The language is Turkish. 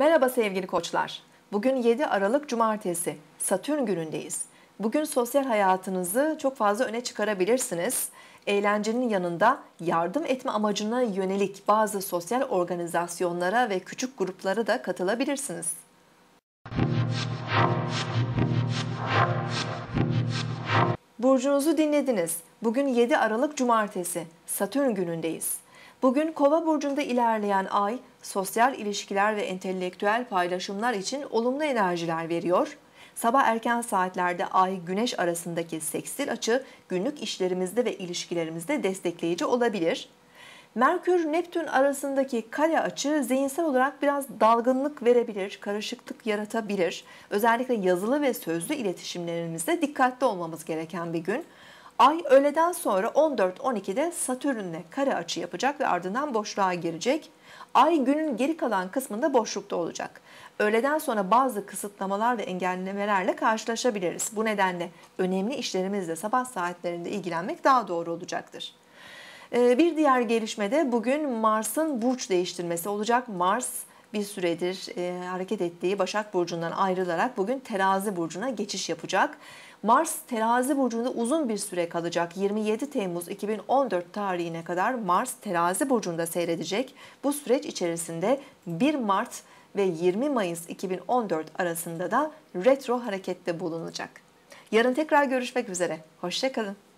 Merhaba sevgili koçlar. Bugün 7 Aralık Cumartesi. Satürn günündeyiz. Bugün sosyal hayatınızı çok fazla öne çıkarabilirsiniz. Eğlencenin yanında yardım etme amacına yönelik bazı sosyal organizasyonlara ve küçük gruplara da katılabilirsiniz. Burcunuzu dinlediniz. Bugün 7 Aralık Cumartesi. Satürn günündeyiz. Bugün Kova burcunda ilerleyen ay sosyal ilişkiler ve entelektüel paylaşımlar için olumlu enerjiler veriyor. Sabah erken saatlerde ay güneş arasındaki seksil açı günlük işlerimizde ve ilişkilerimizde destekleyici olabilir. Merkür Neptün arasındaki kare açı zihinsel olarak biraz dalgınlık verebilir, karışıklık yaratabilir. Özellikle yazılı ve sözlü iletişimlerimizde dikkatli olmamız gereken bir gün. Ay öğleden sonra 14-12'de Satürn'le kare açı yapacak ve ardından boşluğa girecek. Ay günün geri kalan kısmında boşlukta olacak. Öğleden sonra bazı kısıtlamalar ve engellemelerle karşılaşabiliriz. Bu nedenle önemli işlerimizle sabah saatlerinde ilgilenmek daha doğru olacaktır. Ee, bir diğer gelişme de bugün Mars'ın burç değiştirmesi olacak. Mars bir süredir e, hareket ettiği Başak Burcu'ndan ayrılarak bugün Terazi Burcu'na geçiş yapacak. Mars terazi burcunda uzun bir süre kalacak. 27 Temmuz 2014 tarihine kadar Mars terazi burcunda seyredecek. Bu süreç içerisinde 1 Mart ve 20 Mayıs 2014 arasında da retro harekette bulunacak. Yarın tekrar görüşmek üzere. Hoşçakalın.